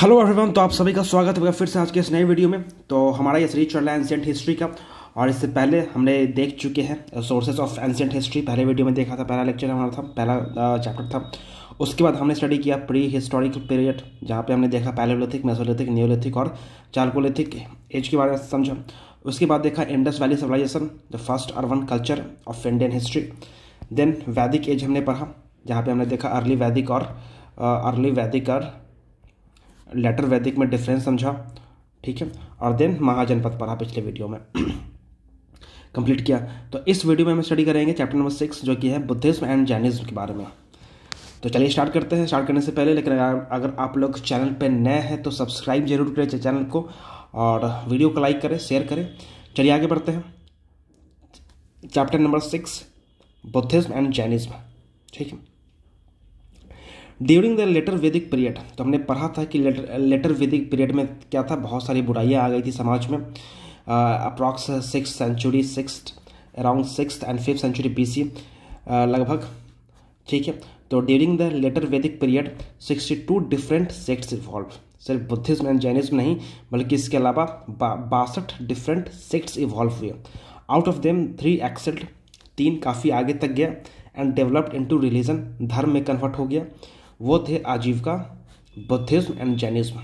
Hello everyone तो आप सभी का स्वागत होगा फिर से आज के इस नए वीडियो में तो हमारा ये सीरीज चल रहा है एंशियंट हिस्ट्री का और इससे पहले हमने देख चुके हैं सोर्सेज ऑफ एंशियंट हिस्ट्री पहले वीडियो में देखा था पहला लेक्चर हमारा था पहला चैप्टर था उसके बाद हमने स्टडी किया प्री हिस्टोरिक पीरियड जहाँ पर हमने देखा पैलोलिथिक मेसोलिथिक न्योलिथिक और चार्कोलिथिक एज के बारे में समझा उसके बाद देखा Indus valley civilisation the first urban culture of Indian history then Vedic age हमने पढ़ा जहाँ पर हमने देखा अर्ली वैदिक और अर्ली वैदिक और लेटर वैदिक में डिफरेंस समझा ठीक है और देन महाजनपद पढ़ा पिछले वीडियो में कंप्लीट किया तो इस वीडियो में हम स्टडी करेंगे चैप्टर नंबर सिक्स जो कि है बुद्धिज्म एंड जैनिज्म के बारे में तो चलिए स्टार्ट करते हैं स्टार्ट करने से पहले लेकिन अगर आप लोग चैनल पर नए हैं तो सब्सक्राइब जरूर करें चैनल को और वीडियो को लाइक करें शेयर करें चलिए आगे बढ़ते हैं chapter number six Buddhism and Jainism ठीक है during the later Vedic period तो हमने पढ़ा था कि लेटर लेटर वैदिक पीरियड में क्या था बहुत सारी बुराइयाँ आ गई थी समाज में approx six century six around six and fifth century B C लगभग ठीक है तो during the later Vedic period sixty two different sects evolve सिर्फ बुद्धिज्म एंड जैनिज्म नहीं बल्कि इसके अलावा बासठ डिफरेंट सेक्ट्स इवॉल्व हुए out of them three excelled तीन काफ़ी आगे तक गया एंड डेवलप्ड इनटू रिलीजन धर्म में कन्वर्ट हो गया वो थे आजीविका बुद्धिज्म एंड जैनिज्म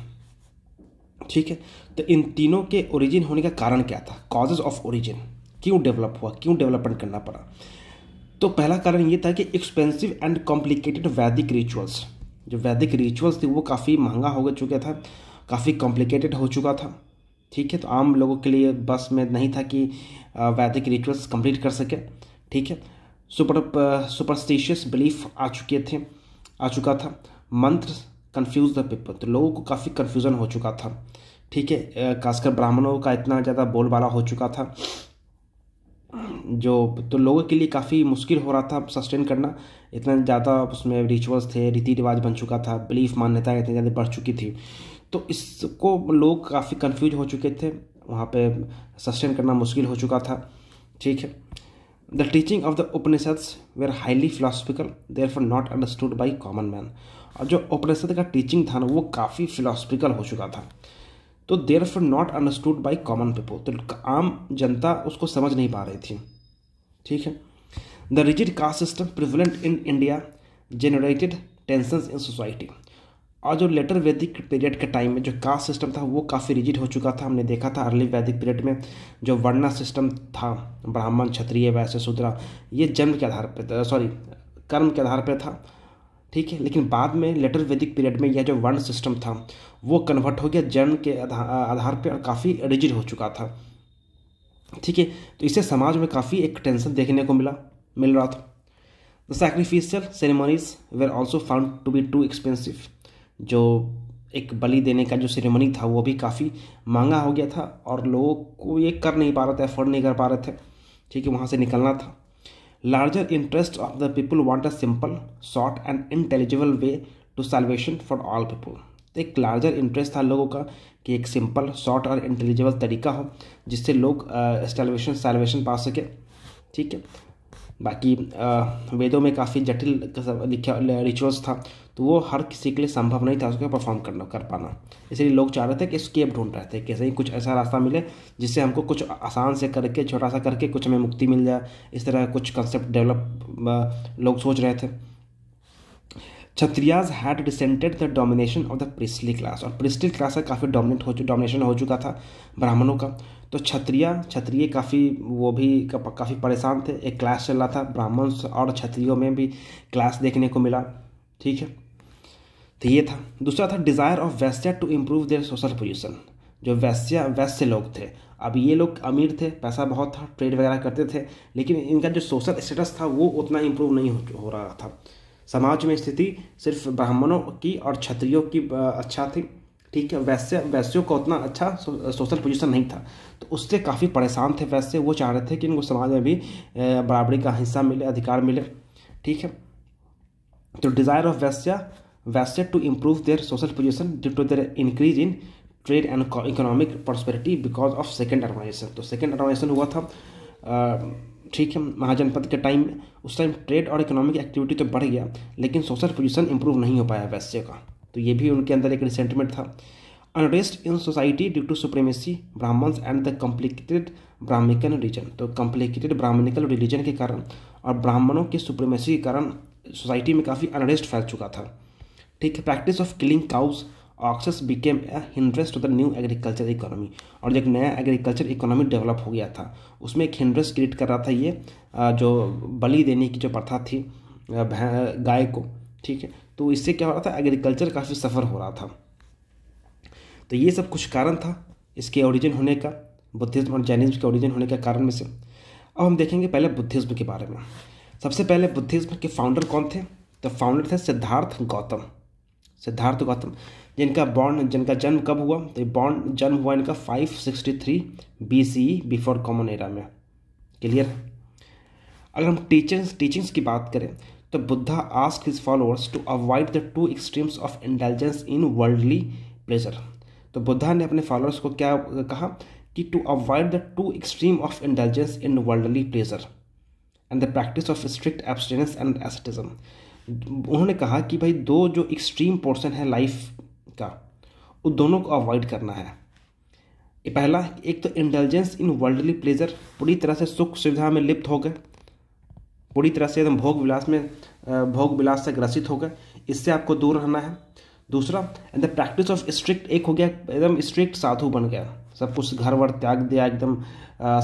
ठीक है तो इन तीनों के ओरिजिन होने का कारण क्या था कॉजेज ऑफ ओरिजिन क्यों डेवलप हुआ क्यों डेवलपमेंट करना पड़ा तो पहला कारण ये था कि expensive and complicated Vedic rituals जो वैदिक रिचुअल्स थे वो काफ़ी महंगा हो चुका था काफ़ी कॉम्प्लिकेटेड हो चुका था ठीक है तो आम लोगों के लिए बस में नहीं था कि वैदिक रिचुअल्स कंप्लीट कर सके ठीक है सुपर सुपरस्टिशियस बिलीफ आ चुके थे आ चुका था मंत्र कन्फ्यूज द पीपल तो लोगों को काफ़ी कन्फ्यूज़न हो चुका था ठीक है खासकर ब्राह्मणों का इतना ज़्यादा बोलबाला हो चुका था जो तो लोगों के लिए काफ़ी मुश्किल हो रहा था सस्टेन करना इतना ज़्यादा उसमें रिचुअल्स थे रीति रिवाज बन चुका था बिलीफ मान्यताएँ इतनी ज़्यादा बढ़ चुकी थी तो इसको लोग काफ़ी कन्फ्यूज हो चुके थे वहाँ पे सस्टेन करना मुश्किल हो चुका था ठीक है The teaching of the Upanishads were highly philosophical, therefore not understood by common man. और जो उपनिषद का टीचिंग था ना वो काफ़ी फिलोसफिकल हो चुका था तो therefore not understood by common people तो आम जनता उसको समझ नहीं पा रही थी ठीक है the rigid caste system prevalent in India generated tension in society और जो लेटर वैदिक पीरियड के टाइम में जो कास्ट सिस्टम था वो काफ़ी रिजिड हो चुका था हमने देखा था अर्ली वैदिक पीरियड में जो वर्णा सिस्टम था ब्राह्मण क्षत्रिय वैश्य शूद्रा ये जन्म के आधार पर सॉरी कर्म के आधार पर था ठीक है लेकिन बाद में लेटर वैदिक पीरियड में यह जो वर्ण सिस्टम था वो कन्वर्ट हो गया जन्म के आधार पर और काफ़ी रिजिड हो चुका था ठीक है तो इससे समाज में काफ़ी एक टेंशन देखने को मिला मिल रहा था the sacrificial ceremonies were also found to be too expensive जो एक बलि देने का जो सेरेमनी था वो भी काफ़ी महंगा हो गया था और लोगों को ये कर नहीं पा रहे थे अफोर्ड नहीं कर पा रहे थे ठीक है वहाँ से निकलना था larger interest of the people want a simple short and intelligible way to salvation for all people तो एक लार्जर इंटरेस्ट था लोगों का कि एक सिंपल शॉर्ट और इंटेलिजिबल तरीका हो जिससे लोग सल्वेशन सल्वेशन पा सके ठीक है बाकी वेदों में काफ़ी जटिल लिखा रिचुअल्स था तो वो हर किसी के लिए संभव नहीं था उसको परफॉर्म करना कर पाना इसलिए लोग चाह रहे थे कि स्केप ढूंढ रहे थे कैसे ही कुछ ऐसा रास्ता मिले जिससे हमको कुछ आसान से करके छोटा सा करके कुछ हमें मुक्ति मिल जाए इस तरह कुछ कंसेप्ट डेवलप लोग सोच रहे थे Kshatriyas had resented the domination of the priestly class और प्रिस्टली क्लास का काफ़ी डोमिनेट हो डोमिनेशन हो चुका था ब्राह्मणों का तो क्षत्रिया क्षत्रिय काफ़ी वो भी काफ़ी परेशान थे एक क्लास चल रहा था ब्राह्मण्स और क्षत्रियों में भी क्लास देखने को मिला ठीक है तो ये था दूसरा था desire of Vaishya to improve their social position जो वैश्य वैश्य लोग थे अब ये लोग अमीर थे पैसा बहुत था ट्रेड वगैरह करते थे लेकिन इनका जो सोशल स्टेटस था वो उतना इम्प्रूव नहीं हो, हो रहा था समाज में स्थिति सिर्फ ब्राह्मणों की और क्षत्रियों की अच्छा थी ठीक है वैसे वैश्यों का उतना अच्छा सो, सोशल पोजीशन नहीं था तो उससे काफ़ी परेशान थे वैसे वो चाह रहे थे कि इनको समाज में भी बराबरी का हिस्सा मिले अधिकार मिले ठीक है तो desire of Vaishya Vaishya to improve their social position due to their increase in trade and economic prosperity because of second organisation तो सेकेंड ऑर्गेनाइजेशन हुआ था ठीक है महाजनपद के टाइम उस टाइम ट्रेड और इकोनॉमिक एक्टिविटी तो बढ़ गया लेकिन सोशल पोजिशन इंप्रूव नहीं हो पाया वैश्य का तो ये भी उनके अंदर एक रिसेंटमेंट था unrest in society due to supremacy Brahmans and the complicated Brahmanical religion तो कम्प्लीकेटेड ब्राह्मणिकल रिलीजन के कारण और ब्राह्मणों की सुप्रीमेसी के कारण सोसाइटी में काफ़ी अनरेस्ट फैल चुका था ठीक है practice of killing cows oxes became a hindrance to the new agriculture economy और जो एक नया एग्रीकल्चर इकोनॉमी डेवलप हो गया था उसमें एक हिंड्रेस क्रिएट कर रहा था ये जो बलि देने की जो प्रथा थी गाय को ठीक है तो इससे क्या हो रहा था एग्रीकल्चर काफ़ी सफ़र हो रहा था तो ये सब कुछ कारण था इसके ओरिजिन होने का बुद्धिज़्म और जैनिज़्म के ओरिजिन होने का कारण में से अब हम देखेंगे पहले बुद्धिज़्म के बारे में सबसे पहले बुद्धिज़्म के फाउंडर कौन थे तो फाउंडर थे सिद्धार्थ गौतम सिद्धार्थ गौतम जिनका बॉन्ड जिनका जन्म कब हुआ तो बॉन्ड जन्म हुआ इनका 563 sixty three B C before common era में क्लियर अगर हम टीचर्स टीचिंग्स की बात करें तो Buddha ask his followers to avoid the two extremes of intelligence in worldly pleasure तो बुद्धा ने अपने फॉलोअर्स को क्या कहा कि to avoid the two extreme of intelligence in worldly pleasure and the practice of strict abstinence and asceticism उन्होंने कहा कि भाई दो जो एक्सट्रीम पोर्सन है लाइफ का उन दोनों को अवॉइड करना है पहला एक तो इंटेलिजेंस इन वर्ल्डली प्लेजर पूरी तरह से सुख सुविधा में लिप्त हो गए पूरी तरह से एकदम भोग विलास में भोग विलास से ग्रसित हो गए इससे आपको दूर रहना है दूसरा and the practice of strict एक हो गया एकदम स्ट्रिक्ट साधु बन गया सब कुछ घर वर त्याग दिया एकदम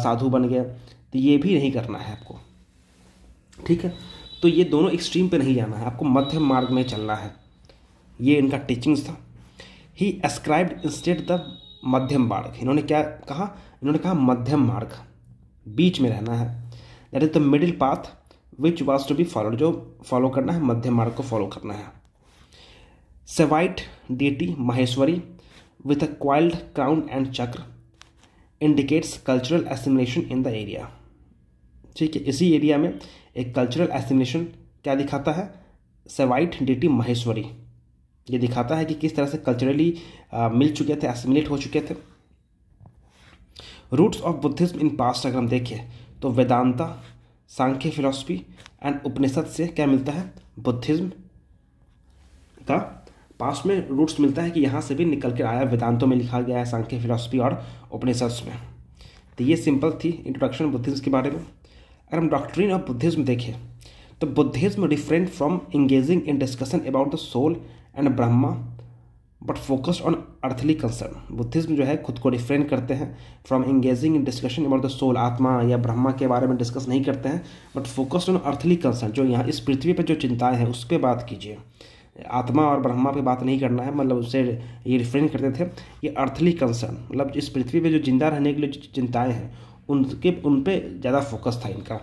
साधु बन गया तो ये भी नहीं करना है आपको ठीक है तो ये दोनों एक्सट्रीम पे नहीं जाना है आपको मध्यम मार्ग में चलना है ये इनका टीचिंग्स था ही एस्क्राइब्ड इंस्टेट द मध्यम मार्ग इन्होंने क्या कहा इन्होंने कहा मध्यम मार्ग बीच में रहना है that is the middle path which was to be followed जो फॉलो करना है मध्य मार्ग को फॉलो करना है Saivite deity Maheshwari with a coiled crown and chakra indicates cultural assimilation in the area ठीक है इसी एरिया में एक कल्चरल एसिमिलेशन क्या दिखाता है सेवाइट डेटी महेश्वरी ये दिखाता है कि किस तरह से कल्चरली मिल चुके थे एसिमिलेट हो चुके थे roots of Buddhism in past अगर हम देखें तो वेदांता सांख्य फिलॉसफी एंड उपनिषद से क्या मिलता है बुद्धिज्म का पास में रूट्स मिलता है कि यहाँ से भी निकल कर आया वेदांतों में लिखा गया है सांख्य फिलॉसफी और उपनिषद में तो ये सिंपल थी इंट्रोडक्शन बुद्धिज्म के बारे में अगर हम डॉक्ट्रीन ऑफ बुद्धिज्म देखें तो Buddhism different from engaging in discussion about the soul and Brahma but focus on earthly concern Buddhism जो है खुद को रिफ्रेन करते हैं from engaging in discussion about the soul आत्मा या ब्रह्मा के बारे में डिस्कस नहीं करते हैं but focused on earthly concern जो यहाँ इस पृथ्वी पर जो चिंताएं हैं उस पर बात कीजिए आत्मा और ब्रह्मा पे बात नहीं करना है मतलब उसे ये रिफ्रेन करते थे ये अर्थली कंसर्न मतलब इस पृथ्वी पे जो जिंदा रहने के लिए चिंताएँ चिंताएं हैं उनके उन पर ज़्यादा फोकस था इनका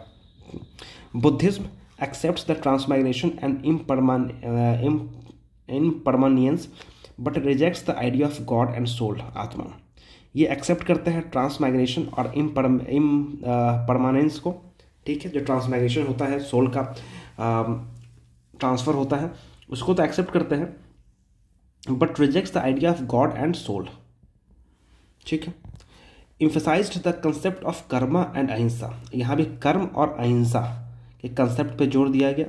Buddhism accept the transmigration and impermanence but rejects the idea of God and soul आत्मा ये एक्सेप्ट करते हैं ट्रांसमाइग्रेशन और इम परमानेंस uh, को ठीक है जो ट्रांसमाइग्रेशन होता है सोल का ट्रांसफ़र um, होता है उसको तो एक्सेप्ट करते हैं but rejects the idea of God and soul ठीक है emphasise the concept of karma and ahimsa यहाँ भी कर्म और अहिंसा के कंसेप्ट पे जोर दिया गया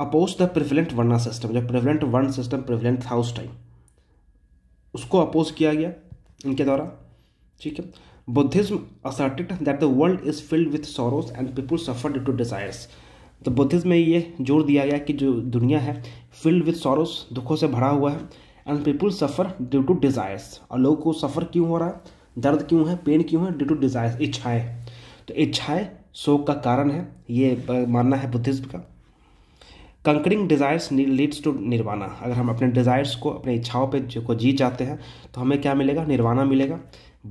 oppose the prevalent varna system जब प्रिवलेंट वर्ण सिस्टम प्रिवलेंट था उस टाइम उसको अपोज किया गया इनके द्वारा ठीक है Buddhism asserted that the world is filled with sorrows and people suffer due to desires तो बुद्धिज्म में ये जोर दिया गया कि जो दुनिया है फिल्ड विथ सोरोस दुखों से भरा हुआ है and people suffer due to desires और लोगों को सफ़र क्यों हो रहा है दर्द क्यों है पेन क्यों है ड्यू टू डिज़ायर्स इच्छाएं तो इच्छाएं शोक का कारण है ये मानना है बुद्धिज्म का conquering desires leads to nirvana अगर हम अपने डिज़ायर्स को अपने इच्छाओं पे जो को जीत जाते हैं तो हमें क्या मिलेगा निर्वाणा मिलेगा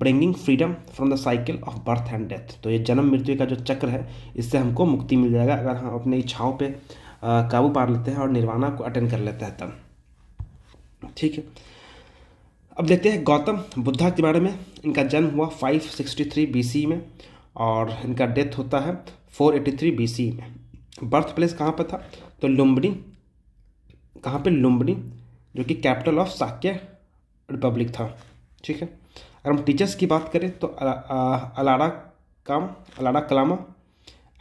bringing freedom from the cycle of birth and death तो ये जन्म मृत्यु का जो चक्र है इससे हमको मुक्ति मिल जाएगा अगर हम अपने इच्छाओं पर काबू पा लेते हैं और निर्वाणा को अटेंड कर लेते हैं तब ठीक है अब देखते हैं गौतम बुद्धा के बारे में इनका जन्म हुआ 563 सिक्सटी में और इनका डेथ होता है 483 एटी में बर्थ प्लेस कहाँ पर था तो लुम्बड़ी कहाँ पे लुम्बनी जो कि कैपिटल ऑफ साक्य रिपब्लिक था ठीक है अगर हम टीचर्स की बात करें तो अलाड़ा काम अलाड़ा कलामा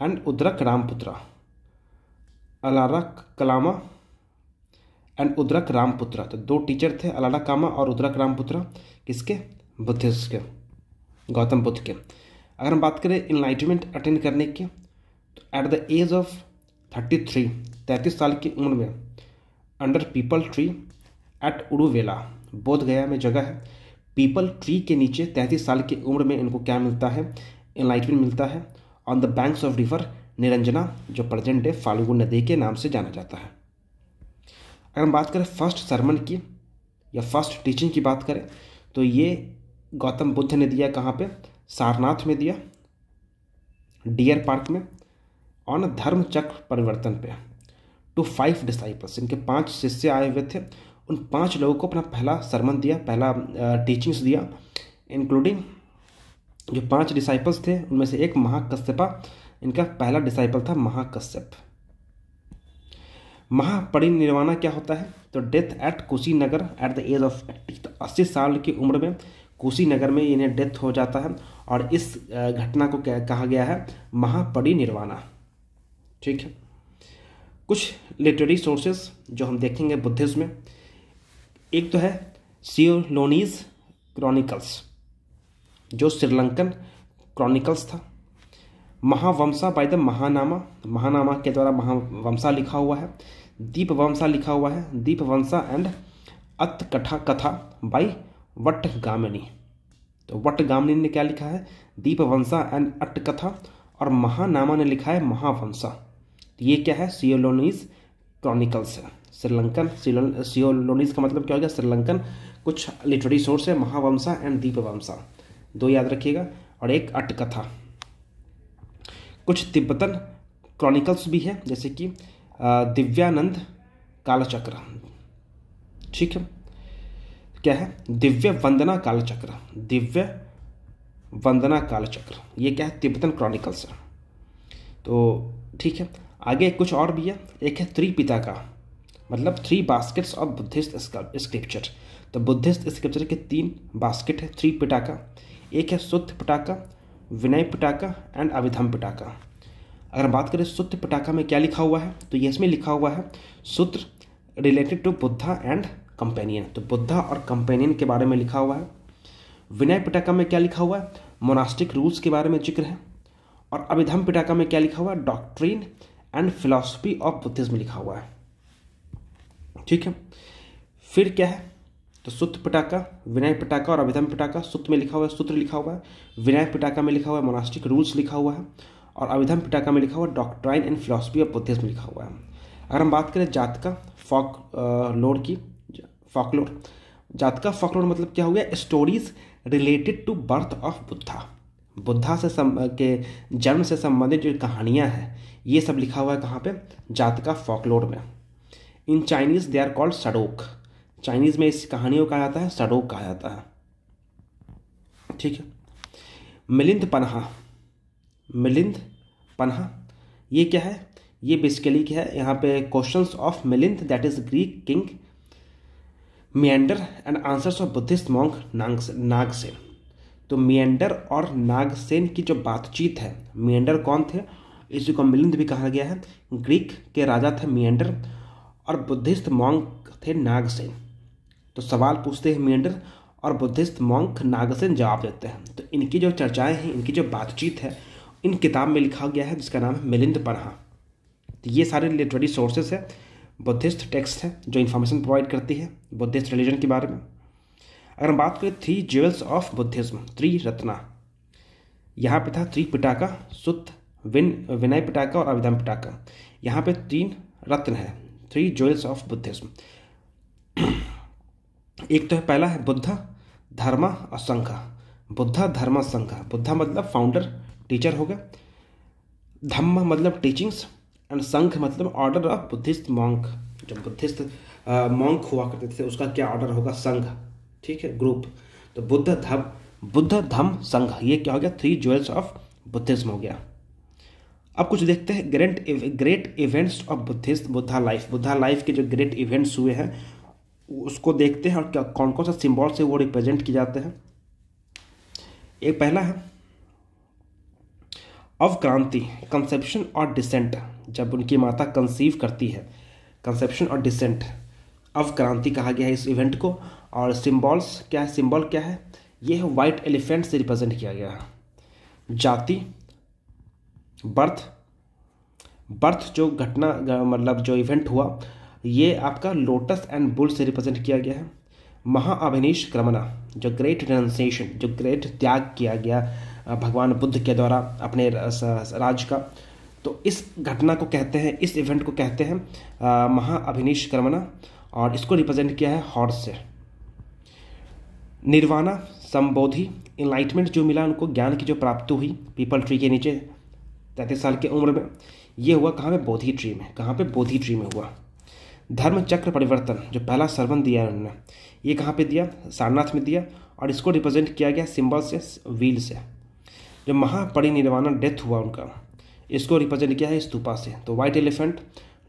एंड उद्रक रामपुत्रा अलाड़ा कलामा एंड उद्रक रामपुत्रा तो दो टीचर थे अलाड़ा कामा और उद्रक रामपुत्रा किसके बुद्धिस्ट के गौतम बुद्ध के अगर हम बात करें इन्लाइटमेंट अटेंड करने की at the age of thirty three तैंतीस साल की उम्र में under peepal tree at Uruvela Bodh Gaya में जगह है पीपल ट्री के नीचे तैंतीस साल की उम्र में इनको क्या मिलता है इनलाइटमेंट मिलता है on the banks of river Niranjana जो प्रेजेंट डे फाल्गु नदी के नाम से जाना जाता है अगर हम बात करें फर्स्ट सरमन की या फर्स्ट टीचिंग की बात करें तो ये गौतम बुद्ध ने दिया कहाँ पे सारनाथ में दिया डियर पार्क में ऑन धर्म चक्र परिवर्तन पे टू फाइव डिसाइपल्स इनके पांच शिष्य आए हुए थे उन पांच लोगों को अपना पहला सरमन दिया पहला टीचिंग्स दिया इंक्लूडिंग जो पांच डिसाइपल्स थे उनमें से एक महाकश्यपा इनका पहला डिसाइपल था महाकश्यप महापरिनिर्वाणा क्या होता है तो death at Kushinagar at the age of eighty तो अस्सी साल की उम्र में कुशीनगर में इन्हें डेथ हो जाता है और इस uh, घटना को कहा गया है महापरिनिर्वाणा ठीक है कुछ लिटरेरी सोर्सेज जो हम देखेंगे बुद्धिज़्म में एक तो है सियोलोनीज क्रॉनिकल्स जो श्रीलंकन क्रॉनिकल्स था महावंशा बाय द महानामा महानामा के द्वारा महावंशा लिखा हुआ है दीपवंशा लिखा हुआ है दीपवंशा एंड अत कथा कथा बाई वट गामिनी तो वट गामिनी ने क्या लिखा है दीपवंशा एंड कथा और महानामा ने लिखा है महावंशा तो ये क्या है सियोलोनीज क्रॉनिकल्स है श्रीलंकन सियोलोनीज का मतलब क्या हो गया श्रीलंकन कुछ लिटरेरी सोर्स है महावंशा एंड दीपवंशा दो याद रखिएगा और एक अटकथा कुछ तिब्बतन क्रॉनिकल्स भी है जैसे कि दिव्यानंद कालचक्र ठीक है क्या है दिव्य वंदना कालचक्र दिव्य वंदना कालचक्र ये क्या है तिब्बतन क्रॉनिकल्स है तो ठीक है आगे कुछ और भी है एक है पिता का मतलब three baskets of Buddhist scripture तो बुद्धिस्ट स्क्रिप्चर के तीन बास्केट है थ्री पिटाका एक है शुद्ध पटाका विनय पिटाका एंड अविधम पिटाका अगर बात करें शुद्ध पटाखा में क्या लिखा हुआ है तो ये इसमें लिखा हुआ है sutra related to Buddha and companion तो बुद्धा और कंपेनियन के बारे में लिखा हुआ है विनय पटाखा में क्या लिखा हुआ है मोनास्टिक रूल्स के बारे में जिक्र है और अभिधम पिटाका में क्या लिखा हुआ है doctrine and philosophy of Buddhism लिखा हुआ है ठीक है फिर क्या है तो सूत्र पटाका विनय पटाका और अभिधम पटाका सूत्र में लिखा हुआ है सूत्र लिखा हुआ है विनय पटाका में लिखा हुआ है मोनास्टिक रूल्स लिखा हुआ है और अभिधम पटाका में लिखा हुआ है doctrine and philosophy of Buddhism लिखा हुआ है अगर हम बात करें जात का फॉक लोड की फॉकलोर जात का फॉकलोर मतलब क्या हो गया stories related to birth of Buddha Buddha से सम, के जन्म से संबंधित जो कहानियाँ हैं ये सब लिखा हुआ है कहाँ पे जातका फॉकलोर में in Chinese they are called सडोक चाइनीज़ में इस कहानी को कहा जाता है सडोक कहा जाता है ठीक है मिलिंद पन्हा मिलिंद पन्हा ये क्या है ये बेसिकली क्या है यहाँ पे questions of Milinda that is Greek king Menander and answers of Buddhist monk Naga Nagasena तो मियंडर और नागसेन की जो बातचीत है मियंडर कौन थे इसी को मिलिंद भी कहा गया है ग्रीक के राजा थे मियंडर और बुद्धिस्ट मॉन्क थे नागसेन तो सवाल पूछते हैं मियंडर और बुद्धिस्ट मॉन्क नागसेन जवाब देते हैं तो इनकी जो चर्चाएं हैं इनकी जो बातचीत है इन किताब में लिखा गया है जिसका नाम है मिलिंद पन्हा तो ये सारे लिटरेरी सोर्सेज है बुद्धिस्ट टेक्स्ट है जो इन्फॉर्मेशन प्रोवाइड करती है बुद्धिस्ट रिलीजन के बारे में अगर हम बात करें three jewels of Buddhism Triratna यहाँ पे था त्रिपिटा का सुत विन विनय पिटाका और अविधम पिटाका यहाँ पे तीन रत्न है थ्री ज्वेल्स ऑफ बुद्धिज्म एक तो है पहला है बुद्ध धर्मा और संघ बुद्धा धर्म संघ बुद्धा मतलब फाउंडर टीचर हो गया धम्म मतलब टीचिंग्स एंड संघ मतलब ऑर्डर ऑफ बुद्धिस्ट मॉन्क जब बुद्धिस्ट मॉन्क हुआ करते थे उसका क्या ऑर्डर होगा संघ ठीक है ग्रुप तो बुद्ध धम बुद्ध धम संघ ये क्या हो गया थ्री ज्वेल्स ऑफ बुद्धिज्म हो गया अब कुछ देखते हैं great great events of Buddhist Buddha life Buddha life के जो ग्रेट इवेंट्स हुए हैं उसको देखते हैं और क्या कौन कौन सा सिंबल से वो रिप्रेजेंट किए जाते हैं एक पहला है ऑफ क्रांति कंसेप्शन और डिसेंट जब उनकी माता कंसीव करती है कंसेप्शन और डिसेंट ऑफ क्रांति कहा गया है इस इवेंट को और सिम्बॉल्स क्या है सिम्बॉल क्या है ये है वाइट एलिफेंट से रिप्रेजेंट किया गया है जाति बर्थ बर्थ जो घटना मतलब जो इवेंट हुआ ये आपका लोटस एंड बुल से रिप्रेजेंट किया गया है महाअभिनीश क्रमना जो ग्रेट रेनसेशन जो ग्रेट त्याग किया गया भगवान बुद्ध के द्वारा अपने राज का तो इस घटना को कहते हैं इस इवेंट को कहते हैं महाअभिनीश क्रमना और इसको रिप्रेजेंट किया है हॉर्स से निर्वाणा संबोधि इनलाइटमेंट जो मिला उनको ज्ञान की जो प्राप्ति हुई पीपल ट्री के नीचे तैंतीस साल की उम्र में ये हुआ कहाँ पे बोधि ट्री में कहाँ पे बोधि ट्री में हुआ धर्म चक्र परिवर्तन जो पहला सर्वन दिया है उन्होंने ये कहाँ पे दिया सारनाथ में दिया और इसको रिप्रेजेंट किया गया सिंबल से व्हील से जो महापरिनिर्वाण डेथ हुआ उनका इसको रिप्रेजेंट किया है स्तूपा से तो white elephant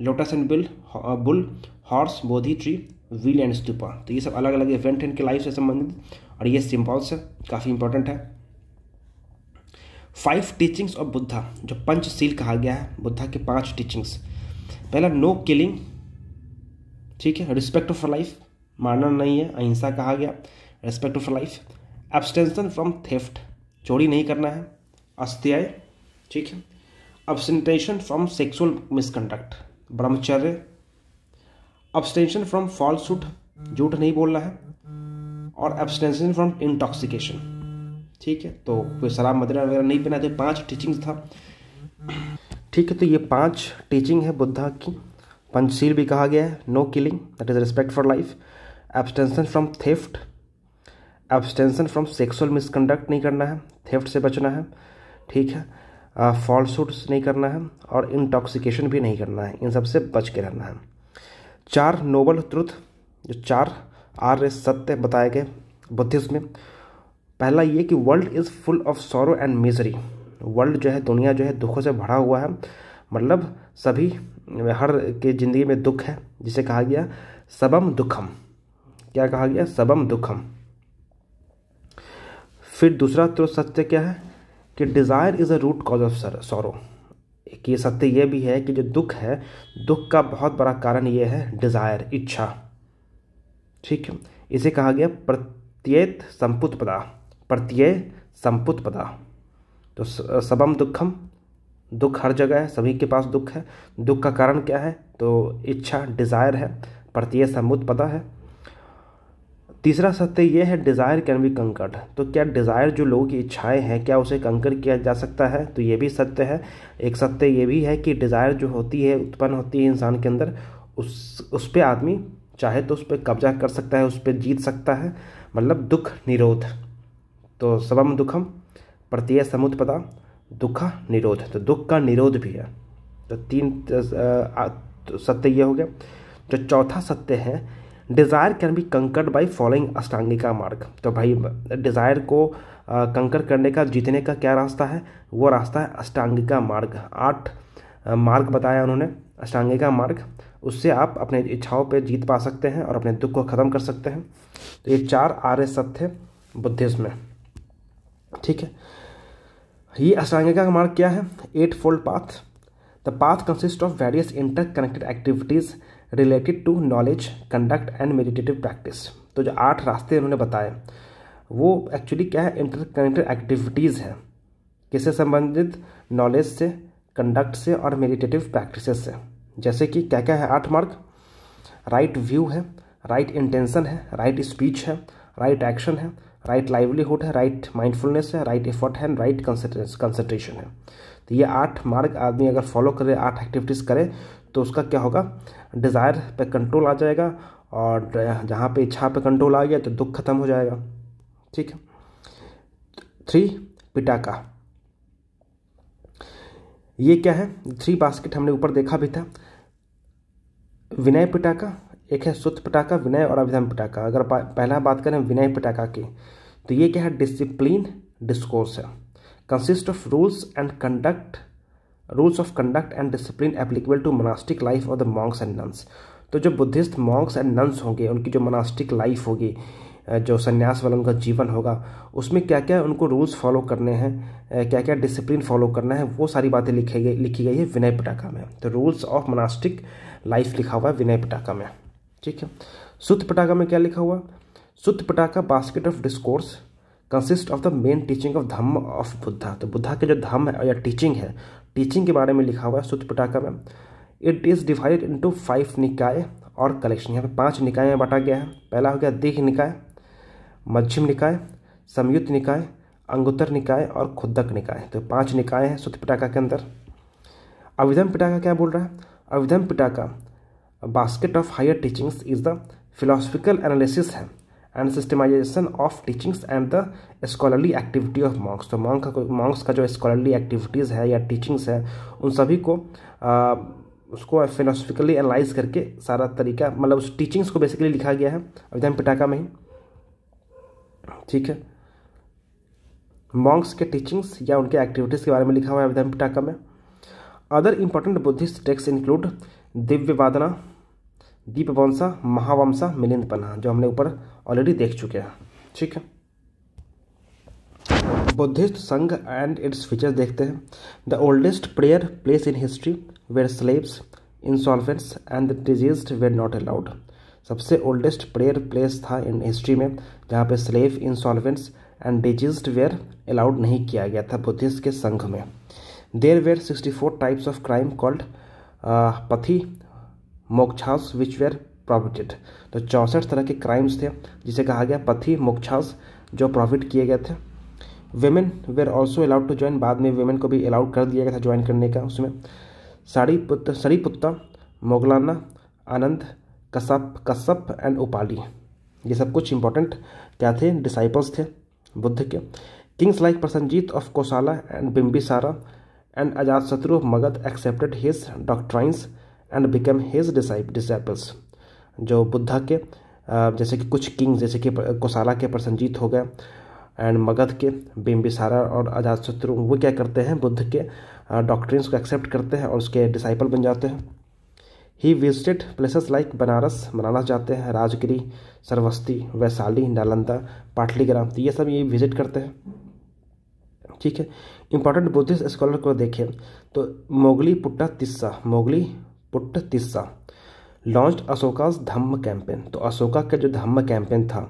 lotus and bill bull horse Bodhi tree wheel and stupa तो ये सब अलग अलग इवेंट इनके लाइफ से संबंधित और ये सिंबल्स काफ़ी इंपॉर्टेंट है फाइव टीचिंग्स ऑफ बुद्धा जो पंचशील कहा गया है बुद्धा के पांच टीचिंग्स पहला नो किलिंग ठीक है रिस्पेक्ट फॉर लाइफ मारना नहीं है अहिंसा कहा गया respect for life abstention from theft चोरी नहीं करना है अस्थ्याय ठीक है अब्सटेंशन फ्रॉम सेक्सुअल मिसकंडक्ट ब्रह्मचर्य अब्सटेंशन फ्रॉम फॉल्सूड झूठ नहीं बोलना है और एब्सटेंशन फ्रॉम इंटॉक्सिकेशन ठीक है तो कोई शराब मदिरा वगैरह नहीं पहनाते तो पांच टीचिंग्स था ठीक है तो ये पांच टीचिंग है बुद्धा की पंचशील भी कहा गया है no killing that is respect for life abstention from theft abstention from sexual misconduct नहीं करना है थेफ्ट से बचना है ठीक है फॉल्सूट्स नहीं करना है और इंटॉक्सिकेशन भी नहीं करना है इन सब से बच के रहना है चार नोबल ट्रुथ जो चार आर्य सत्य बताए गए बुद्धिस्ट में पहला ये कि world is full of sorrow and misery world जो है दुनिया जो है दुखों से भरा हुआ है मतलब सभी हर के ज़िंदगी में दुख है जिसे कहा गया सबम दुखम क्या कहा गया सबम दुखम फिर दूसरा तो सत्य क्या है कि desire is a root cause of sorrow कि ये सत्य ये भी है कि जो दुख है दुख का बहुत बड़ा कारण ये है डिज़ायर इच्छा ठीक है इसे कहा गया प्रत्येत संपुत पदा प्रत्यय संपुत पदा तो सबम दुखम दुख हर जगह है सभी के पास दुख है दुख का कारण क्या है तो इच्छा डिज़ायर है प्रत्यय संपुत पदा है तीसरा सत्य यह है डिज़ायर कैन बी कंकर्ड तो क्या डिज़ायर जो लोगों की इच्छाएं हैं क्या उसे कंकर किया जा सकता है तो ये भी सत्य है एक सत्य ये भी है कि डिज़ायर जो होती है उत्पन्न होती है इंसान के अंदर उस उस पर आदमी चाहे तो उस पर कब्जा कर सकता है उस पर जीत सकता है मतलब दुख निरोध तो सबम दुखम प्रत्यय समुत्पदा दुख निरोध तो दुख का निरोध भी है तो तीन तो सत्य ये हो गया जो चौथा सत्य है desire can be conquered by following अष्टांगिका मार्ग तो भाई डिज़ायर को कंकर करने का जीतने का क्या रास्ता है वो रास्ता है अष्टांगिका मार्ग आठ मार्ग बताया उन्होंने अष्टांगिका मार्ग उससे आप अपने इच्छाओं पे जीत पा सकते हैं और अपने दुख को ख़त्म कर सकते हैं तो ये चार आर्य सत्य बुद्धिज़्म में ठीक है ये अष्टांगिका का मार्ग क्या है eightfold path the path consist of various interconnected activities related to knowledge conduct and meditative practice तो जो आठ रास्ते उन्होंने बताए वो एक्चुअली क्या है इंटर कनेक्टेड एक्टिविटीज़ हैं किससे संबंधित नॉलेज से कंडक्ट से और मेडिटेटिव प्रैक्टिस से जैसे कि क्या क्या है आठ मार्ग राइट व्यू है राइट इंटेंशन है राइट स्पीच है राइट एक्शन है राइट लाइवलीहुड है राइट माइंडफुलनेस है राइट एफर्ट है राइट कंसेंट्रेशन है तो ये आठ मार्ग आदमी अगर फॉलो करे आठ एक्टिविटीज़ करे तो उसका क्या होगा डिज़ायर पे कंट्रोल आ जाएगा और जहाँ पे इच्छा पे कंट्रोल आ गया तो दुख खत्म हो जाएगा ठीक है थ्री पिटाका ये क्या है थ्री बास्केट हमने ऊपर देखा भी था विनय पिटाका एक है शुद्ध पटाखा विनय और अभिधम पटाखा अगर पहला बात करें विनय पटाखा की तो ये क्या है डिसिप्लिन डिस्कोर्स है consist of rules and conduct rules of conduct and discipline applicable to monastic life of the monks and nuns तो जो बुद्धिस्ट मॉन्क्स एंड नंस होंगे उनकी जो मोनास्टिक लाइफ होगी जो संन्यास वाला उनका जीवन होगा उसमें क्या क्या उनको रूल्स फॉलो करने हैं क्या क्या डिसिप्लिन फॉलो करना है वो सारी बातें लिखी गई लिखी गई है विनय पटाखा में तो रूल्स ऑफ मोनास्टिक लाइफ लिखा हुआ है विनय पटाखा में ठीक है सुत पटाखा में क्या लिखा हुआ Sutta Pitaka basket of discourse consist of the main teaching of Dhamma of Buddha तो बुद्धा के जो धम्म है या टीचिंग है टीचिंग के बारे में लिखा हुआ है सुत पटाखा में it is divided into five Nikaya और कलेक्शन यहाँ पे पांच निकाय में बांटा गया है पहला हो गया दीघ निकाय मध्यम निकाय संयुक्त निकाय अंगुत्तर निकाय और खुदक निकाय तो पांच निकाय हैं सुत पिटाका के अंदर अविधम पिटाका क्या बोल रहा है Abhidhamma Pitaka basket of higher teachings is the philosophical analysis है and systematization of teachings and the scholarly activity of monks तो मॉन्क मॉन्क्स का जो स्कॉलरली एक्टिविटीज़ है या टीचिंग्स है उन सभी को आ, उसको फिलोसफिकली एनालाइज करके सारा तरीका मतलब उस टीचिंग्स को बेसिकली लिखा गया है अभिधान पिटाका में ही ठीक है मॉन्क्स के टीचिंग्स या उनके एक्टिविटीज़ के बारे में लिखा हुआ है अभिधान पिटाका में other important Buddhist text include Divyavadana दीपवंशा महावंशा Milind panha जो हमने ऊपर ऑलरेडी देख चुके हैं ठीक है बुद्धिस्ट संघ एंड इट्स फीचर्स देखते हैं the oldest prayer place in history where slaves insolvents and disease were not allowed सबसे ओल्डेस्ट प्रेयर प्लेस था इन हिस्ट्री में जहाँ पे slave insolvents and disease were allowed नहीं किया गया था बुद्धिस्ट के संघ में there were sixty four types of crime called पथी मोक्षांश विच वेयर प्रॉफिटेड तो चौंसठ तरह के क्राइम्स थे जिसे कहा गया पथी मोक्षांश जो प्रॉफिट किए गए थे women were also allowed to join बाद में वेमेन को भी अलाउड कर दिया गया था ज्वाइन करने का उसमें साड़ी पुत्र सड़ी पुत्ता मोगलाना आनंद कसप कसप एंड उपाली ये सब कुछ इंपॉर्टेंट क्या थे डिसाइपल्स थे बुद्ध के kings like Prasenjit of Kosala and Bimbisara and Ajatashatru Magadha accepted his doctrines and become his disciples जो बुद्धा के जैसे कि कुछ किंग जैसे कि कोसाला के प्रसन्नजीत हो गए एंड मगध के बिम्बिसारा और अजातशत्रु वो क्या करते हैं बुद्ध के डॉक्ट्रिन्स को एक्सेप्ट करते हैं और उसके डिसाइपल बन जाते हैं he visited places like Banaras Banaras जाते हैं राजगिरी सरवस्ती वैशाली नालंदा पाटलीग्राम तो ये सब ये विजिट करते हैं ठीक है इंपॉर्टेंट बुद्धिस्ट स्कॉलर को देखें तो Moggaliputta Tissa Moggaliputta Tissa launch Ashoka Dhamma campaign तो अशोका का जो धम्म कैंपेन था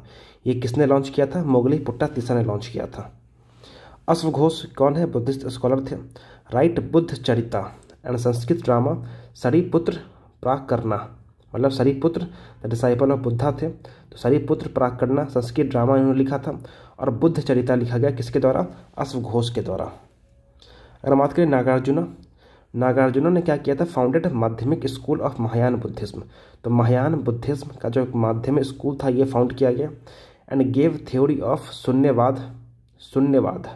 ये किसने लॉन्च किया था मोगली पुट्टा तिस्सा ने लॉन्च किया था अश्वघोष कौन है बुद्धिस्ट स्कॉलर थे wrote Buddhacharita and Sanskrit drama Shariputra प्राक करना मतलब सरीपुत्र डिसाइपल ऑफ बुद्धा थे तो सरीपुत्र प्राकरणा संस्कृत ड्रामा इन्होंने लिखा था और बुद्ध चरिता लिखा गया किसके द्वारा अश्व घोष के द्वारा अगर बात करें नागार्जुना नागार्जुना ने क्या किया था फाउंडेड माध्यमिक स्कूल ऑफ महायान बुद्धिज्म तो महायान बुद्धिज्म का जो माध्यमिक स्कूल था ये फाउंड किया गया and gave theory of Shunyavada Shunyavada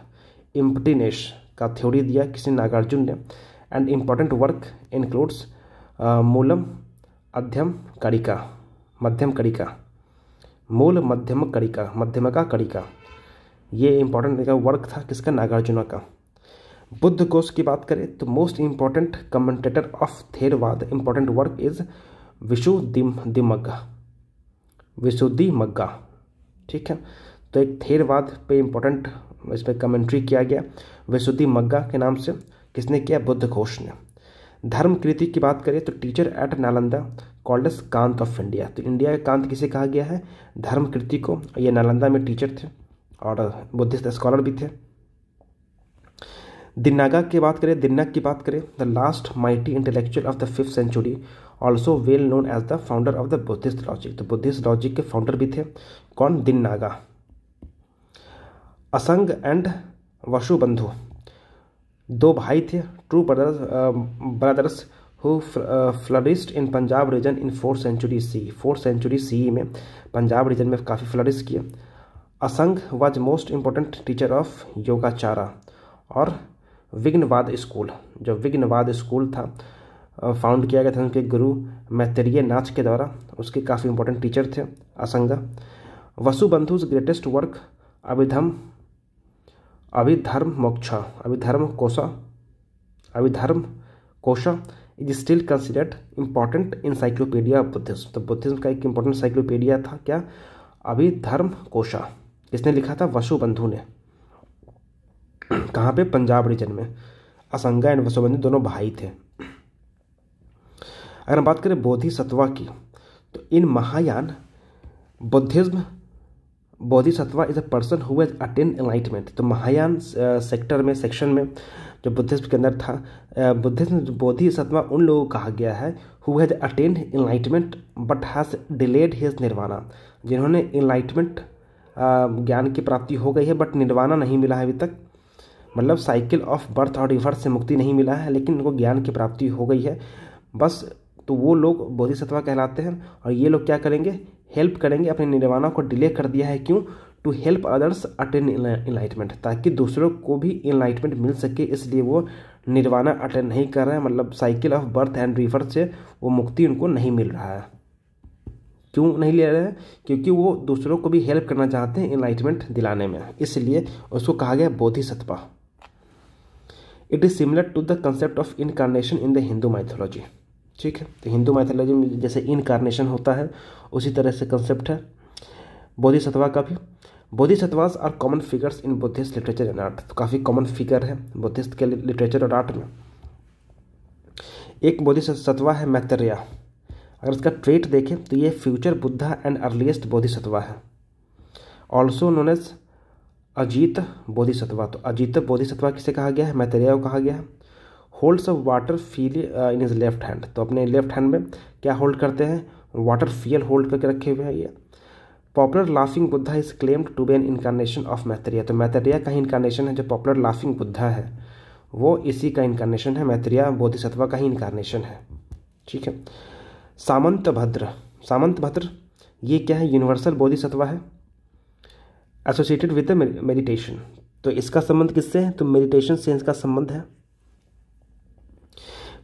emptiness का थ्योरी दिया किसी नागार्जुन ने एंड इम्पॉर्टेंट वर्क इंक्लूड्स मूलम अध्यम कड़िका मध्यम कड़िका मूल मध्यम कड़िका का कड़िका ये इम्पोर्टेंट वर्क था किसका नागार्जुना का बुद्ध कोष की बात करें तो most important commentator of Theravada important work is दिमग्गा विशुद्धि मग्गा ठीक है तो एक थेरवाद पे इंपॉर्टेंट इस पर कमेंट्री किया गया विशुद्धि मग्गा के नाम से किसने किया बुद्ध घोष ने धर्म कृति की बात करें तो teacher at Nalanda called Kant of India तो इंडिया का कांत किसे कहा गया है धर्म कृति को ये नालंदा में टीचर थे और बुद्धिस्ट स्कॉलर भी थे दिन्नागा की बात करें दिन्ना की बात करें the last mighty intellectual of the fifth century also well known as the founder of the Buddhist logic तो बुद्धिस्ट लॉजिक के फाउंडर भी थे कौन दिन्नागा असंग एंड वशुबंधु दो भाई थे two brothers brothers who flourished in Punjab region in fourth century C fourth century C में पंजाब रीजन में काफ़ी फ्लरिस्ट किए Asanga was most important teacher of Yogachara और विघ्नवाद स्कूल जो विघ्नवाद स्कूल था फाउंड uh, किया गया था उनके गुरु मैत्रीय नाच के द्वारा उसके काफ़ी इंपॉर्टेंट टीचर थे असंग वसुबंधुज ग्रेटेस्ट वर्क अभिधम अभिधर्म मोक्ष Abhidharma Kosha Abhidharma Kosha is still considered important encyclopedia of Buddhism तो बुद्धिज्म का एक इम्पॉर्टेंट साइक्लोपीडिया था क्या अभिधर्म कोशा इसने लिखा था वसुबंधु ने कहाँ पे पंजाब रीजन में असंगा एंड वसुबंधु दोनों भाई थे अगर हम बात करें बोधिसत्वा की तो in Mahayana Buddhism Bodhisattva is a person who has attain enlightenment तो महायान सेक्टर में सेक्शन में जो बुद्धिस्ट के अंदर था बुद्धिस्ट बोधिसत्वा उन लोगों को कहा गया है who has attain enlightenment but has delayed his nirvana जिन्होंने इनलाइटमेंट ज्ञान की प्राप्ति हो गई है बट निर्वाणा नहीं मिला है अभी तक मतलब साइकिल ऑफ बर्थ और रिवर्स से मुक्ति नहीं मिला है लेकिन उनको ज्ञान की प्राप्ति हो गई है बस तो वो लोग बोधिसत्वा कहलाते हैं और ये लोग क्या करेंगे हेल्प करेंगे अपने निर्वाणा को डिले कर दिया है क्यों to help others attain enlightenment ताकि दूसरों को भी इनलाइटमेंट मिल सके इसलिए वो निर्वाणा अटेन नहीं कर रहे हैं मतलब cycle of birth and rebirth से वो मुक्ति उनको नहीं मिल रहा है क्यों नहीं ले रहे हैं क्योंकि वो दूसरों को भी हेल्प करना चाहते हैं इनलाइटमेंट दिलाने में इसलिए उसको कहा गया Bodhisattva it is similar to the concept of incarnation in the Hindu mythology ठीक है तो हिंदू मैथोलॉजी में जैसे इनकारनेशन होता है उसी तरह से कंसेप्ट है बोधिसत्वा का भी Bodhisattvas are common figures in Buddhist literature and art तो काफ़ी कॉमन फिगर है बुद्धिस्ट के लिटरेचर और आर्ट में एक बोधिसत्वा है मैतर्या अगर इसका ट्रेट देखें तो ये future Buddha and earliest Bodhisattva है ऑल्सो नोनेस अजीत बोधिसत्वा तो अजीत बोधिसत्वा किसे कहा गया है मैतर्या को कहा गया है holds a water feel in his left hand तो अपने लेफ्ट हैंड में क्या होल्ड करते हैं वाटर फील होल्ड करके रखे हुए हैं ये popular laughing Buddha is claimed to be an incarnation of Maitreya तो मैथरिया का ही इनकारनेशन है जो पॉपुलर लाफिंग बुद्धा है वो इसी का इनकारनेशन है मैथरिया बोधिसत्वा का ही इनकारनेशन है ठीक है सामंत भद्र सामंत भद्र ये क्या है यूनिवर्सल बोधिसत्वा है एसोसिएटेड विद द मेडिटेशन तो इसका संबंध किससे है तो मेडिटेशन से इसका संबंध है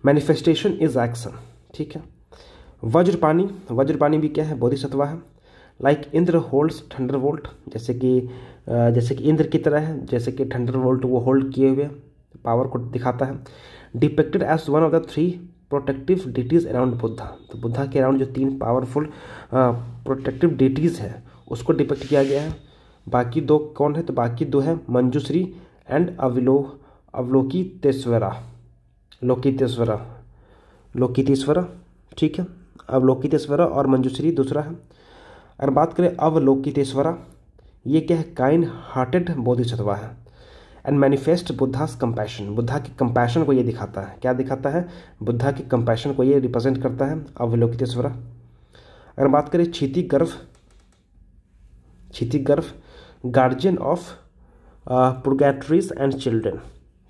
मैनिफेस्टेशन इज एक्शन ठीक है वज्रपानी वज्रपानी भी क्या है बोधिसत्व है like Indra holds thunderbolt जैसे कि जैसे कि इंद्र की तरह है जैसे कि ठंडर वोल्ट वो होल्ड किए हुए पावर को दिखाता है depicted as one of the three protective deities around Buddha तो बुद्धा के अराउंड जो तीन पावरफुल प्रोटेक्टिव डिटीज़ है उसको डिपेक्ट किया गया है बाकी दो कौन है तो बाकी दो है मंजूश्री एंड अवलो अवलोकी तेस्वरा लोकितेश्वरा लोकितेश्वरा ठीक है अवलोकितेश्वरा और मंजूश्री दूसरा है अगर बात करें अवलोकितेश्वरा ये क्या है काइंड हार्टेड बोधिसत्वा है and manifest Buddha's compassion Buddha के कंपैशन को ये दिखाता है क्या दिखाता है बुद्धा के कंपैशन को ये रिप्रेजेंट करता है अवलोकितेश्वरा अगर बात करें क्षिति Kshitigarbha Kshitigarbha guardian of purgatories and children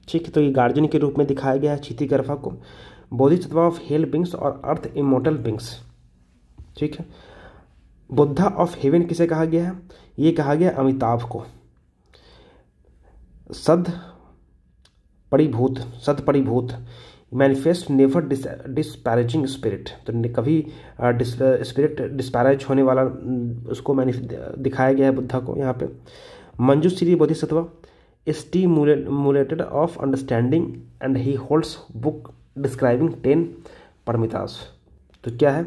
ठीक है तो ये गार्जियन के रूप में दिखाया गया है क्षिति गर्भा को बोधिसत्वा ऑफ हेल बिंग्स और अर्थ इमोटल बिंग्स ठीक है बुद्धा ऑफ हेवन किसे कहा गया है ये कहा गया अमिताभ को Sadaparibhuta Sadaparibhuta manifest never disparaging spirit तो कभी स्पिरिट डिस्पैरेज होने वाला उसको मैनिफ दिखाया गया है बुद्धा को यहाँ पे Manjushri Bodhisattva stimulated of understanding and he holds book describing ten paramitas तो क्या है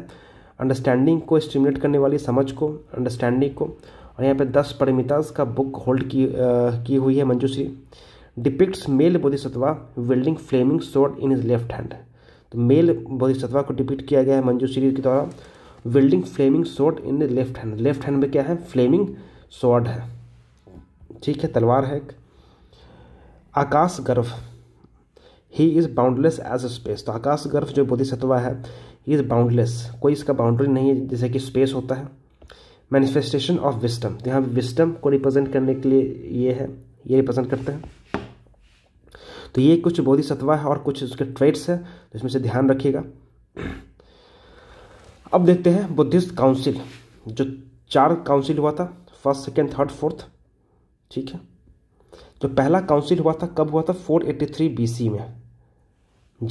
अंडरस्टैंडिंग को स्टिमुलेट करने वाली समझ को अंडरस्टैंडिंग को और यहाँ पे दस परमिताज का बुक होल्ड की आ, की हुई है Manjushri depicts male Bodhisattva wielding flaming sword in his left hand तो मेल बोधिसत्वा को डिपिक्ट किया गया है मंजूश्री के द्वारा wielding flaming sword in left hand left hand में क्या है फ्लेमिंग सोर्ड है ठीक है तलवार है एक Akashagarbha he is boundless as a space तो आकाश गर्भ जो बोधिसत्वा है ही इज़ बाउंडलेस कोई इसका बाउंड्री नहीं है जैसे कि स्पेस होता है मैनिफेस्टेशन ऑफ विस्टम तो यहाँ विस्टम को रिप्रेजेंट करने के लिए ये है ये रिप्रेजेंट करते हैं तो ये कुछ बोधिसत्वा है और कुछ उसके ट्रेड्स है तो इसमें से ध्यान रखिएगा अब देखते हैं बुद्धिस्ट काउंसिल जो चार काउंसिल हुआ था फर्स्ट सेकेंड थर्ड फोर्थ ठीक है जो तो पहला काउंसिल हुआ था कब हुआ था 483 बीसी में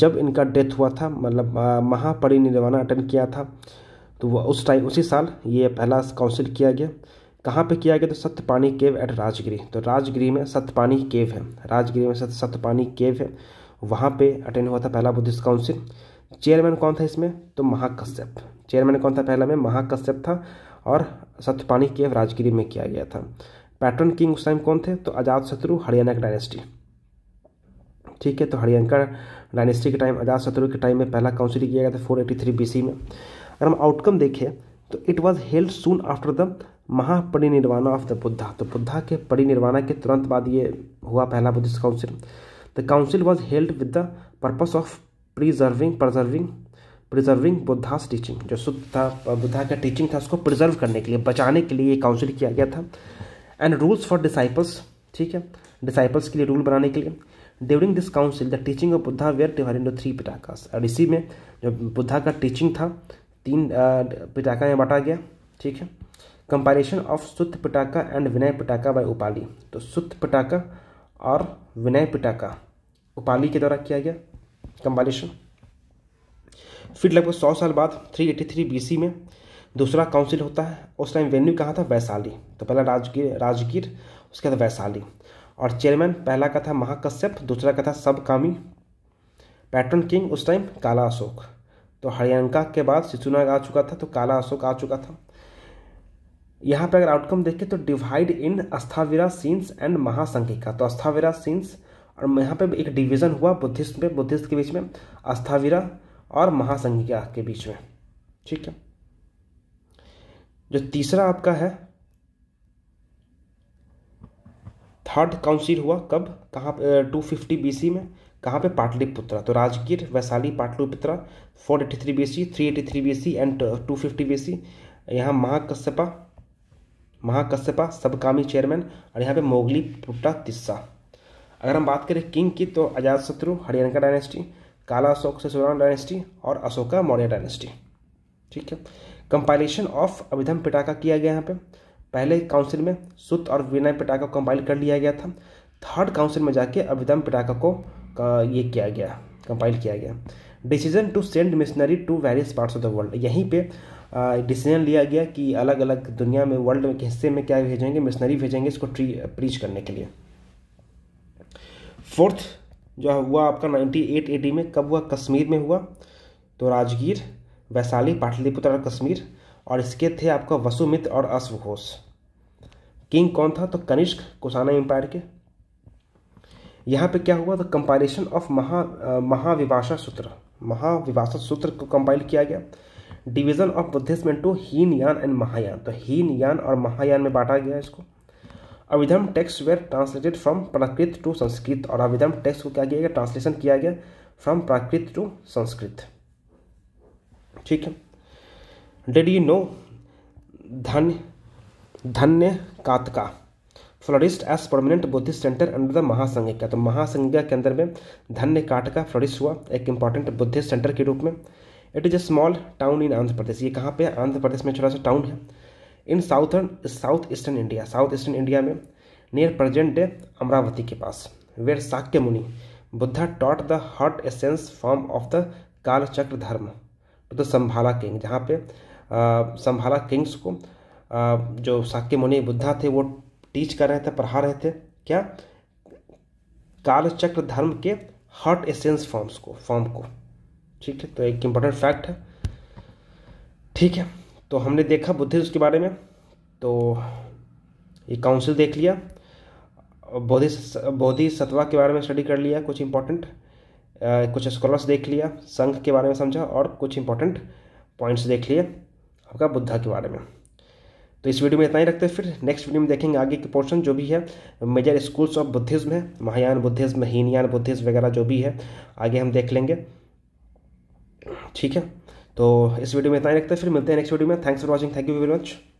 जब इनका डेथ हुआ था मतलब महापरिनिर्वाणा अटेंड किया था तो वह उस टाइम उसी साल ये पहला काउंसिल किया गया कहाँ पे किया गया तो सत्यपानी केव एट राजगिरी तो राजगिरी में सत्यपानी केव है राजगिरी में सत्यपानी केव है वहाँ पे अटेंड हुआ था पहला बुद्धिस्ट काउंसिल चेयरमैन कौन था इसमें तो महाकश्यप चेयरमैन कौन था पहला में महाकश्यप था और सत्यपानी केव राजगिरी में किया गया था पैटर्न किंग उस टाइम कौन थे तो अजात शत्रु हरियाणा की डायनेस्टी ठीक है तो हरियाणा डायनेस्टी के टाइम अजात शत्रु के टाइम में पहला काउंसिल किया गया था four eighty three B C में अगर हम आउटकम देखें तो it was held soon after the Mahaparinirvana of the Buddha तो बुद्धा के परिनिर्वाणा के तुरंत बाद ये हुआ पहला Buddhist council the council was held with the purpose of preserving preserving preserving Buddha's teaching जो शुद्ध था बुद्धा का टीचिंग था उसको प्रिजर्व करने के लिए बचाने के लिए ये काउंसिल किया गया था एंड रूल्स फॉर डिसाइपल्स ठीक है डिसाइपल्स के लिए रूल बनाने के लिए during this council the teaching of Buddha were divided three Pitakas और इसी में जो बुद्धा का टीचिंग था तीन पिटाका में बांटा गया ठीक है comparison of Sutta Pitaka and Vinaya Pitaka by Upali तो सुत पिटाका और विनय पिटाका उपाली के द्वारा किया गया कंपैरिजन फिर लगभग सौ साल बाद 383 सी में दूसरा काउंसिल होता है उस टाइम वेन्यू कहाँ था वैशाली तो पहला राजगीर राजगीर उसके बाद वैशाली और चेयरमैन पहला का था महाकश्यप दूसरा का था सबकामी पैटर्न किंग उस टाइम काला अशोक तो हरियाणा के बाद शिशुनाग आ चुका था तो काला अशोक आ चुका था यहाँ पर अगर आउटकम देखें तो डिवाइड इन अस्थाविरा सीन्स एंड महासंघिका तो अस्थाविरा सीन्स और यहाँ पे एक डिवीज़न हुआ बुद्धिस्ट में बुद्धिस्ट के बीच में अस्थाविरा और महासंघिका के बीच में ठीक है जो तीसरा आपका है थर्ड काउंसिल हुआ कब कहाँ टू फिफ्टी बी सी में कहाँ पे पाटलिपुत्रा तो Rajgir Vaishali Pataliputra four eighty three B C three eighty three B C and two fifty B C यहाँ महाकश्यपा महाकश्यपा सबकामी चेयरमैन और यहाँ पे मोगली पुट्टा तिस्सा अगर हम बात करें किंग की तो अजात शत्रु हरियाणा डायनेस्टी काला अशोक से सुरान डायनेस्टी और अशोका मौर्य डायनेस्टी ठीक है कंपाइलेशन ऑफ अभिधम पिटाका किया गया यहाँ पे पहले काउंसिल में सुत और विनय पिटाका को कंपाइल कर लिया गया था थर्ड काउंसिल में जाके अभिधम पिटाका को ये किया गया कंपाइल किया गया decision to send missionary to various parts of the world यहीं पे डिसीजन लिया गया कि अलग अलग दुनिया में वर्ल्ड के हिस्से में क्या भेजेंगे मिशनरी भेजेंगे इसको ट्री प्रीच करने के लिए फोर्थ जो हुआ आपका 98 एटी में कब हुआ कश्मीर में हुआ तो राजगीर वैशाली पाटलिपुत्र और कश्मीर और इसके थे आपका वसुमित्र और अश्वघोष किंग कौन था तो कनिष्क कुशाना एम्पायर के यहाँ पे क्या हुआ तो कंपाइलेशन ऑफ महा महाविभाषा सूत्र महाविभाषा सूत्र को कंपाइल किया गया डिवीजन ऑफ बुद्धिज्म टू हीन यान एंड महायान तो हीन यान और महायान में बांटा गया इसको Abhidhamma text were translated from Prakrit to Sanskrit और अविधम टेक्स्ट को क्या किया गया ट्रांसलेशन किया गया फ्रॉम प्राकृत टू संस्कृत ठीक है डेड यू नो धन्य Dhanyakataka flourished as permanent Buddhist centre under the Mahasanghika तो महासंघिका के अंदर में धन्य काट का फ्लोरिस्ट हुआ एक इंपॉर्टेंट बुद्धिस्ट सेंटर के रूप में it is a small town in Andhra Pradesh ये कहाँ पे है आंध्र प्रदेश में छोटा सा टाउन है in southern south eastern India south eastern India में नियर प्रजेंट डे अमरावती के पास where Shakyamuni Buddha taught the heart essence form of the Kalachakra Dharma तो संभाला किंग जहाँ पे संभाला किंग्स को आ, जो साक्य मुनि बुद्धा थे वो टीच कर रहे थे पढ़ा रहे थे क्या कालचक्र धर्म के हॉट एसेंस फॉर्म्स को फॉर्म को ठीक है तो एक इम्पोर्टेंट फैक्ट है ठीक है तो हमने देखा बुद्धि उसके बारे में तो ये काउंसिल देख लिया बोधि बोधि सत्वा के बारे में स्टडी कर लिया कुछ इम्पोर्टेंट कुछ स्कॉलर्स देख लिया संघ के बारे में समझा और कुछ इंपॉर्टेंट पॉइंट्स देख लिए आपका बुद्धा के बारे में तो इस वीडियो में इतना ही रखते हैं फिर नेक्स्ट वीडियो में देखेंगे आगे के पोर्शन जो भी है मेजर स्कूल्स ऑफ बुद्धिज्म है महायान बुद्धिज्म हीनयान बुद्धिज्म वगैरह जो भी है आगे हम देख लेंगे ठीक है तो इस वीडियो में इतना ही रखते हैं फिर मिलते हैं नेक्स्ट वीडियो में thanks for watching thank you very much